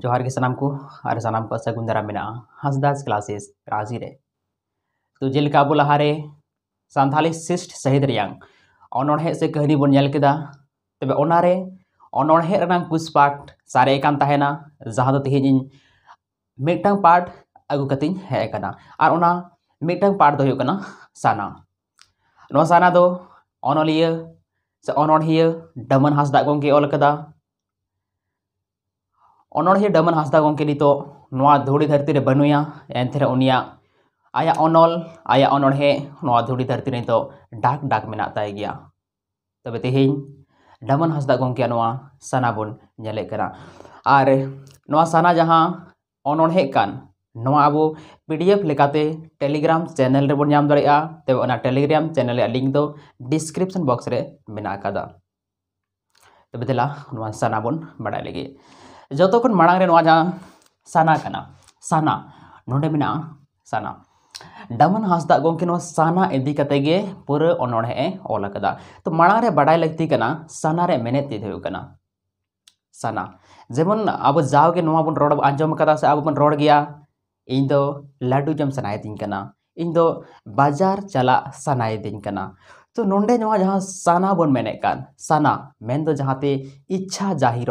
जोहार के सामान को और सामान को सगुंदरा मेना हंसदास क्लासेस राजी रे तो जिलका बोलाहारे सानी सिस्ट सहित अनहे से कहानी बनकेदा तब ओनारे अनहे कुछ पार्ट सारे तहना जहाँ तेहेजी मिट्ट पार्ट अगू कती हेकना और मिट्ट पार्ट दोना साना सना दो अनलिया से अनहिया डमन हंसदा गमे ऑलका अनहे डमन हंसदा गमे नितो धूड़ी धरती बनूया एनते आया अनल आया अनहे धूड़ी धरती नित तो डाक डाक मेता तब तेह डमन हंसदा गमे साना बनले और साना जहाँ अनहे अब पीडीएफ लेकाते टेलीग्राम चैनल नाम दड़ा तब टेलीग्राम चैनल लिंक तो डिस्क्रिप्शन बक्स में मेका तब दिला साना बन बड़ा लगे ᱡᱚᱛᱚ ᱠᱷᱚᱱ ᱢᱟᱲᱟᱝ ᱨᱮ ᱱᱚᱣᱟ ᱡᱟᱦᱟᱸ ᱥᱟᱱᱟ ᱠᱟᱱᱟ ᱥᱟᱱᱟ ᱱᱚᱰᱮ ᱢᱮᱱᱟᱜᱼᱟ ᱥᱟᱱᱟ डमन हासदा गोमके साना इदी कते पूरा अनड़े ऑल तो माड़ा बड़ा लगती साना मेने तीन साना जेमन अब जाओगे बन रोड आजम से अब बन रोड गया इन दो लाडू जम सनायदी इन दो बाजार चला सनायदी तो नोडे जहाँ साना बन मेने साना मेन दो जहाँ इच्छा जाहिर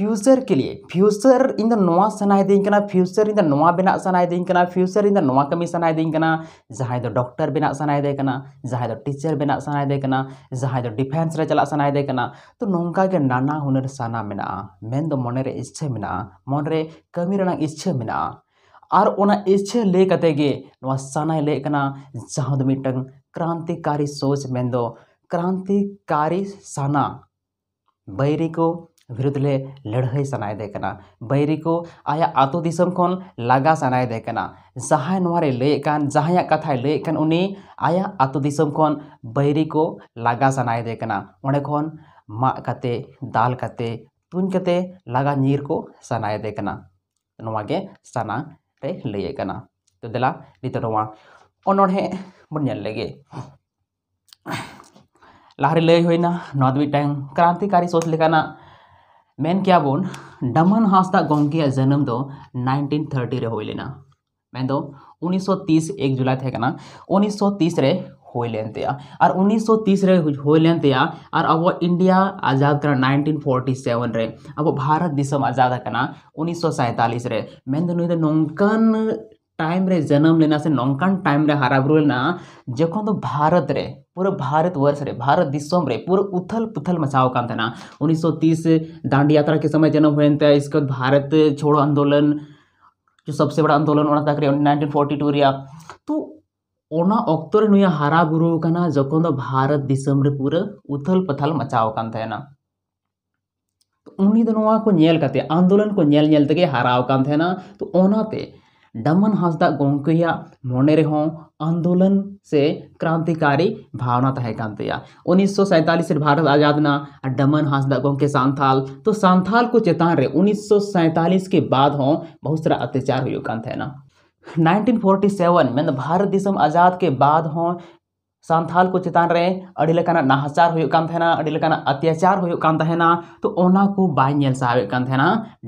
फ्यूचर के लिए फ्यूचर इन नवा सनादेन फ्यूचर इन नवा बना सनादेन फ्यूचर इन नवा कमी सनादेन जहाँ डॉक्टर बना सनादे जहाँ टीचर बना सनादे जहाँ डिफेंस चला सनादे तो नौका नाना हुनर साना मेन मन तो मनरे इच्छा मे मनरे कमी इच्छा मे और इच्छा लेते सनाय ले जहाँ मिट्टन क्रांतिकारी सोच मन तो, क्रांतिकारी साना बैरी को विरुद्ध लड़ाई सनाए बैरी को आया आतो दिसम खन लगा सनाए जहाँ लैन जहाँ कथा लैन उन्नी आया आतो दिसम खन बैरी को लगा सनाए मागे दाल कते तुन कते लगा नीर को सनाए नागे सना लैन तो दिला नीतोड़े बोलेंगे लहारे लय होना मिटा क्रांतिकारी सोच लेकाना मन क्या बोन डमन हंसदा गोमे जन्म दो तो नाइनटीन थर्टी हो लेना मैं दो तो सौ तीस एक जुलाई थे उन्नीस सौ तीस रे और उन्नीस सौ तीस और अब इंडिया आजाद कर नाइनटीन फोर्टी सेवन अब भारत दिसम आजाद उन्नीस सौ सैंतालीस नौकन टाइम रे जन्म लेना से नौकान टाइम रे हरा ना जो तो भारत रे पूरा भारत वर्ष रे भारत दिसम रे पूरा उथल पुथल मचाओ का उन्नीस सौ तीस दांडी यात्रा के समय जन्म हुए थे इसके बाद भारत छोड़ो आंदोलन जो सबसे बड़ा आंदोलन होना तक नाइनटीन फोर्टी टू रिया तो ओना ओक्तो रे नुया हरा बुरू कना जखन तो भारत दिसम रे पूरा उथल पथल मचाओ का था ना तो उन्हीं को आंदोलन को हाराव काम था ना तो डमन ᱦᱟᱸᱥᱫᱟ ᱜᱚᱝᱠᱮᱭᱟᱜ ᱢᱚᱱᱮ आंदोलन से क्रांतिकारी भावना तय उन्नीस सौ सैंतालीस भारत आजादना डमन हांसदा गोंके सांथाल तो सांथाल को चेतान रे उन्नीस सौ सैंतालीस के बाद हों बहुत सारा अत्याचार हुए नाइनटीन फोर्टी सेवन में भारत दिसम आजाद के बाद हों सांथाल को चेतान रे अड़ी लेकाना नाहचार हुयो अत्याचार होना तो ओना को बाय नेल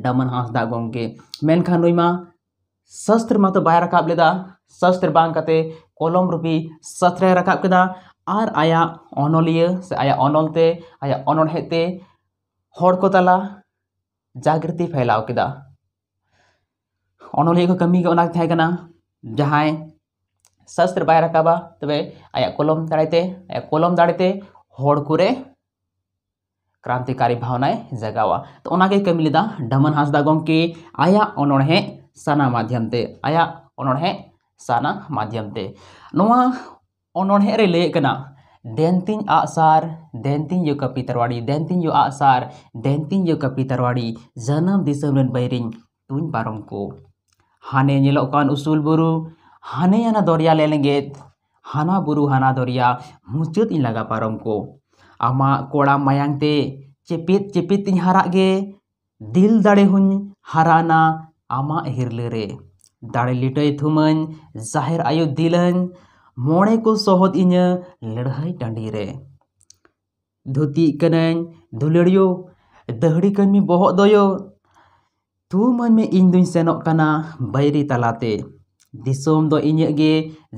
डमन हांसदा गोंके मेनखान नुमा शस्त्र मत बब लेदा शस्त्र बाते कलम रूपी शस्त्र रखा के और आया अनलिया से आया अनलते आया अनल हेते को तला जागृति फैलाव के अनलिया को कमी जहां शस्त्र बकबा तब आया कलम दाड़ते आया कलम दाड़ते हे क्रांतिकारी भावन जगवा तो कमी लेदा डमन हंसदा गोमे आया अनहे साना माध्यम ᱛᱮ आया ᱚᱱᱚᱬᱦᱮ साना माध्यम ᱛᱮ नुआ ᱚᱱᱚᱬᱦᱮ रे ᱞᱟᱹᱭᱮᱫ ᱠᱟᱱᱟ देनतिन आसार देंतिन यो कपी तरवाड़ी देंतिन यो आसार देंतिन यो कपी तरवाड़ी जन्म दिसम रन बैरिंग तुन पारम को हाने निलोकान उसूल बुरु हाने याना दोरिया ले लेंगे हाना बुरु हाना दोरिया मुचुत इन लगा पारम को आमा कोड़ा मायांग ते चेपित चेपित इन हरा गे दिल दड़े हुन हराना आमा हिरलरे दड़े लिटे थुमन जाहिर आयु दिलन मोड़े को सहद इन लड़हई टाँडीरे धोती कना दुलड़ियों दहड़ी कमी बहुत दयो थूमन में इन दुन सेनोक बैरी तलाते दिसम दो इनगे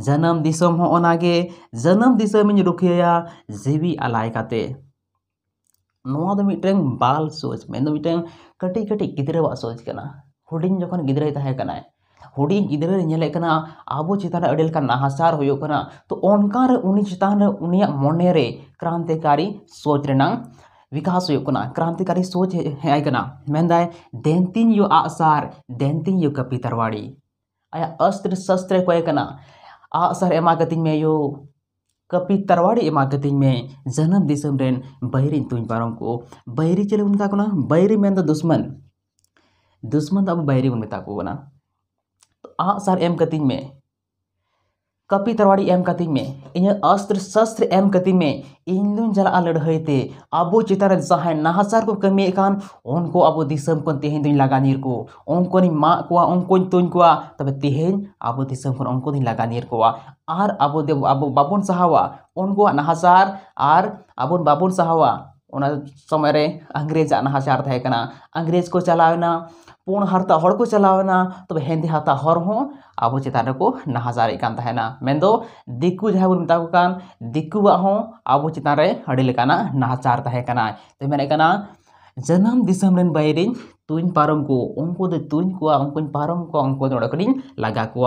जनम दिसम हो जनम दिसम इन रुखिया जीवी आलाय काते बाल सोच में दो मिटेंग कटी कटी गिदरवा सोच कना हूँ जो गिद्रेन हूँ गिद्रेलना अब चितान नहासार होना तो उनकार चितान मनरे क्रांतिकारी सोच विकास होना क्रांतिकारी सोच हेना दैनती यो आसार दैनती यो कपितरवाड़ी आया अस्त्र शस्त्र को आसार एमागतिम यो कपी तरवाड़ी एमागतिम जनम दिसम बैरी तुम पारम को बैरी चले बैरी मेन दुश्मन दुश्मन अब बहरी बन मेता को तो आ एम कति में कपी तरवाड़ी एम कति में इन अस्त्र शस्त्र एम कति में इन दुन लड़ाई लड़हते अब चितर जहाँ नाहसार को कमी उनको अब दिसम को तेहन दिन लगानीर को उनको नि मा को उनको तुन को तब तेहन अब उनको दिन लगानीर को आर अब अब बाबुन सहावा उनको नाहसार आर अबुन बाबुन सहावा समय रे अंग्रेज नाहसार थे अंग्रेज को चलावना पूर्ण हरता को चलावना तब तो हेंदी हाथ हर हों अब चितान को नाहजारे दिकू जहाँ बन मताको दिकू अब चितान रेलाना नाहचार तो मेरे जनम दिसम बैरें तुन पारम को उनको तुन को उनको पारम को उनको नोड़ी लगा को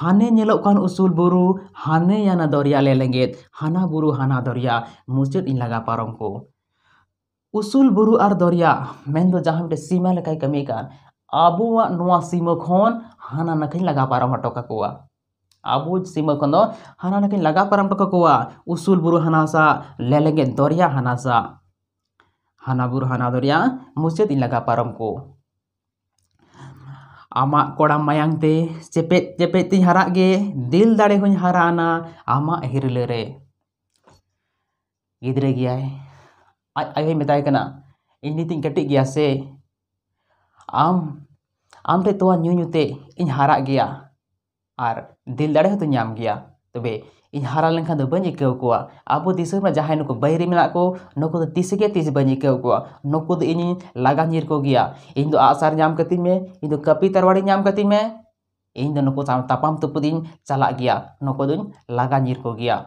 हाने नलोकान उसूल बुरु हाने याना दरिया ले लेंगे हाना बुरु हाना दरिया मुचाद इन लगा पारम को उसूल बुरु और दरिया मेन जहाँ मिट्टे सीमा लेकाय कमी कान अब सीमा खन हाना नाख लगा पारम हटो अब सीमा खन हाना नाख लगा पारम हटो उसूल बुरु हाना सा लेलेगे दरिया हाना सा हाना बुरु हाना दरिया मुचाद इन लगा पारम को आम कड़ा मायंग चेपे चेपे तीन हारा गे दिल दाड़े हूँ हारा आना आम हिरल रे गिद्रे गया आज हे मताये इन नीति कटी गया से आम आम रे तो नुते इन हारा गया और दिल दड़े हो तो नाम गया तब इन हारा लेखान बी आक अब जहाँ नुक बहरी मे को नुक तीसगे तीस बीक नुक इन लगा नीर को गया इन दो आसार नाम कती में इन दो कपी तरवाड़ी नाम कती में इन दो नुक तपाम तुपुदी चला गया नुक लगा नीर को गया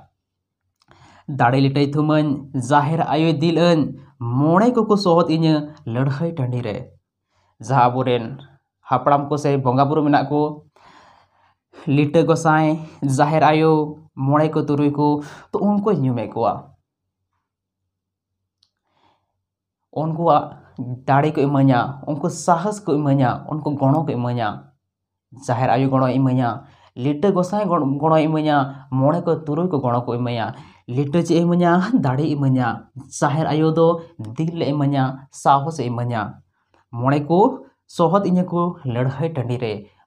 ᱫᱟᱲᱮ ᱞᱤᱴᱟᱹᱭ ᱛᱷᱩᱢᱟᱹᱧ ᱡᱟᱦᱮᱨ ᱟᱭᱳᱭ ᱫᱤᱞ ᱟᱹᱧ ᱢᱚᱬᱮ ᱠᱚᱠᱚ ᱥᱚᱦᱚᱫ ᱤᱧᱟᱹ ᱞᱟᱹᱲᱦᱟᱹᱭ ᱴᱟᱺᱰᱤ ᱨᱮ ᱡᱟᱦᱟᱸ ᱟᱵᱚᱨᱮᱱ ᱦᱟᱯᱲᱟᱢ ᱠᱚ ᱥᱮ ᱵᱚᱸᱜᱟ ᱵᱩᱨᱩ ᱢᱮᱱᱟᱜ ᱠᱚ ᱞᱤᱴᱟᱹ ᱜᱚᱸᱥᱟᱭ ᱡᱟᱦᱮᱨ ᱟᱭᱳ मोड़े को तुरुई को तो उनको ᱧᱩᱢᱮ ᱠᱚᱣᱟ उनकुआ दाड़े को इमाना उनको साहस को इमाना उनको गणों को इमाना जाहिर आयु गणों इमाना लिट गसाई गणो इमा मोड़े को तुरय को गणो को इमा लिट चे इमा दाड़ी इमा साहेर आयो दो दिल इमा साहस इमा मोड़े को सहद इन को लड़ाई टाँडी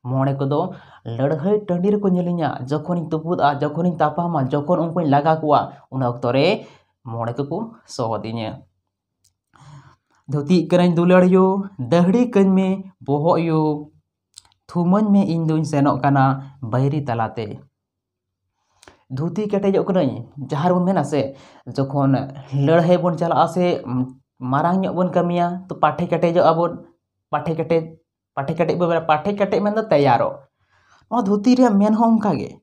मोड़े को लड़ाई टाँडी रेलिंग जखनी तुपुद जखनी तपामा जख उन लगा को उनक्तरे मोड़े को सहदीं धोती कर दुलड़ो दहड़ी कहीं बहुत थूमन में इन दोनों बैरी तलाते धूती केटेजी जहाँ बोना से जो लड़ाई बन चल से मांग बन कमिया तो पाठे केटेजाब पाठे केटे पाठे केटे पाठे कटे में तैयार धूती मेन होंगे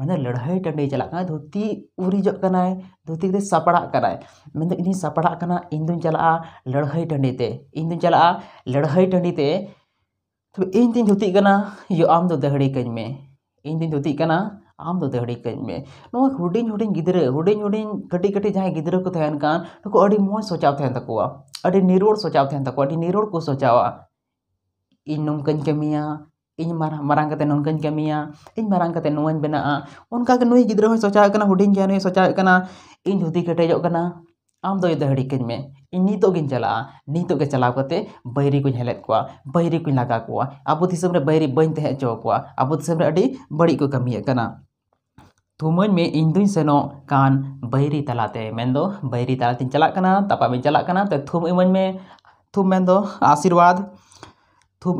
मैंने लड़ाई टंडे चलना धूती उरीजन धूती सापड़ा इन सापड़ा इन दूँ चला लड़ाई टंडे इन दूँ चल लड़ाई टंडे तब इन तीन हूतना यो आम दहड़ी कज में इन तीन हूतना आम तो दहड़ी कज में हूँ हूँ गुदी हूँ कटी कटी जहाँ गिरन मज़ सोचा निरोड़ सोचा निरोड़ को सोचा इन नौकन कमिया इन मारा मारा नौकन कमिया इन मारा नौ बना उनका गिद्रो सोचा हूँ गया सोचा इन हूँ कटेजना आम दो तो दहड़ी कहीं में इन नितोगी चला नितोगे चलाव करते बैरी कुछ हेल्द को बैरी कुछ लगा को अब बैरी बन तेहे चोक अब बड़ी को कमी थूमें में इन दुन सेनो कान बैरी तलाते मैं बैरी तलाते चलना तपाम चलना तो थूम इमें में थूम में आशीर्वाद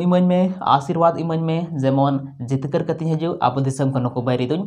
इमें में आशीर्वाद इमें जेमन जितकर हजू अब बैरी दूँ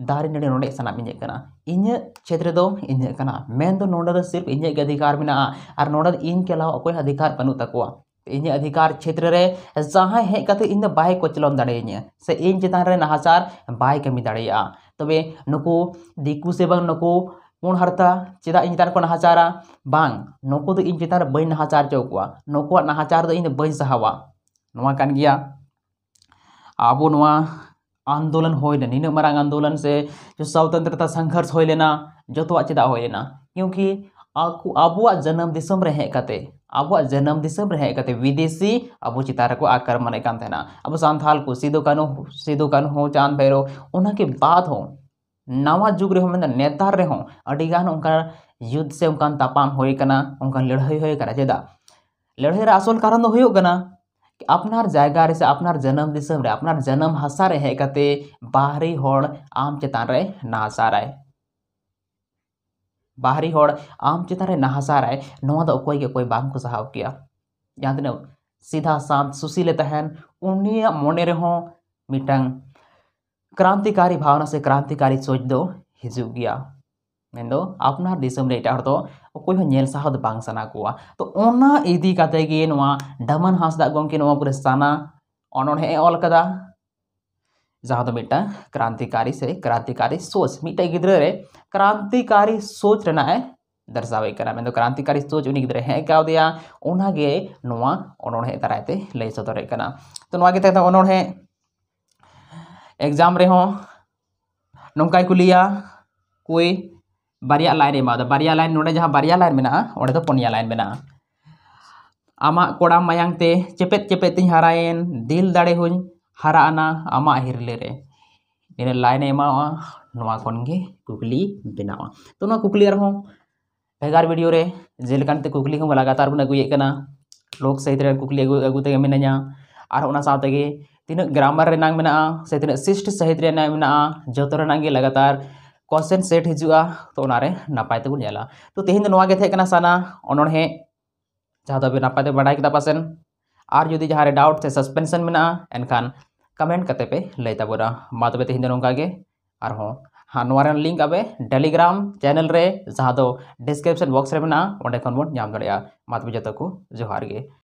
दारे नड़े नोड़े सामने इंजे इन क्षेत्र दो इंजेन मेन तो नोड़ सिर्फ इंजे अधिकार मे और नोड़ इन के अलावा अको अधिकार बनू तक इन अधिकार क्षेत्र रे जहाँ हे इन बो चलो दें से इन चितान रे नहासार बाय कमी दबे तो नुक दिकु से बंग नुक पुण हरता चेदा इन चितान को नहाचारा बांग नुक तो इन चितान बी नहाचार चो को नुक नहाचार बी सहावा नागन अब आंदोलन हो नीना इन आंदोलन से जो स्वतंत्रता संघर्ष हो लेना जो तो चेदा हो लेना क्योंकि आकु अब जन्म दिसम रे हेज अब जन्म दिसम रे हेज विदेशी अब चितान को आक्रमण कान तहना अब सांथाल को सीधो कानू सीधो कानू हो चांद भैरो उनके बाद हो नवा जुग रे हम मतलब नेतार रे हो अडी गान उनका युद्ध से उनका तापाम होय कना उनका लड़ाई होय करा जेदा लड़ाई रे असल कारण तो होय कना अपनार जगह से अपनार जन्म दिसम रे अपनार जन्म हसा रे हेकते बाहरी आम चितान रे नासा रे बाहरी आम चितान रे नासा रे नोदा कोई के कोई को सहाव किया याद न सीधा शांत सुशील तहन उनिया मोने रे क्रांतिकारी भावना से क्रांतिकारी सोच दो हजू गया अपना देशम एटारो अकोह सना को तो इतना डमन हंसदा गमे साना अनहे ऑलका जहाँ मिट्ट क्रांतिकारी से क्रांतिकारी सोच मिट्ट ग्रे क्रांतिकारी सोच रहा दर्शाई करना तो क्रांतिकारी सोच उन ग्रे हेकाे अनहे दारे लै सदर तो अनहे एग्जाम नौकाय कुलिया कोई बारिया लाइन एम बारिया लाइन ना जहाँ बारिया लाइन में ओडे पनिया लाइन में आम कड़ा मायंगे चेपे चेपे तीन तिन हरायन दिल दड़े हूँ हरा आम हिरले इन लाइन एमा कुकली बनावा तो ना कुकली रहो भेगार वीडियो रे जेलकान कुकली हम लगातार बन अगुए लोक सहित कुकली अगु अगुते मिना और ओना तीन ग्रामर से तीन शिष्ट सहित जो लगातार क्वेश्चन सेट हिजुआ तो नपाय नापाय तेबो तो तेहिन दो के थे साना अनोड़हे जहाँ तो अभी नपाय बढ़ाई तो बड़ाई किता पासन और जुदी जहाँ डाउट से सस्पेंशन में एनखान कमेंट करते पे लई तबोरा मा तब तो तेहिन दो और हाँ नवा लिंक अब टेलीग्राम चैनल रे जहाँ डिस्क्रिप्शन बॉक्स में मेना ओंडे खन बो को जोहार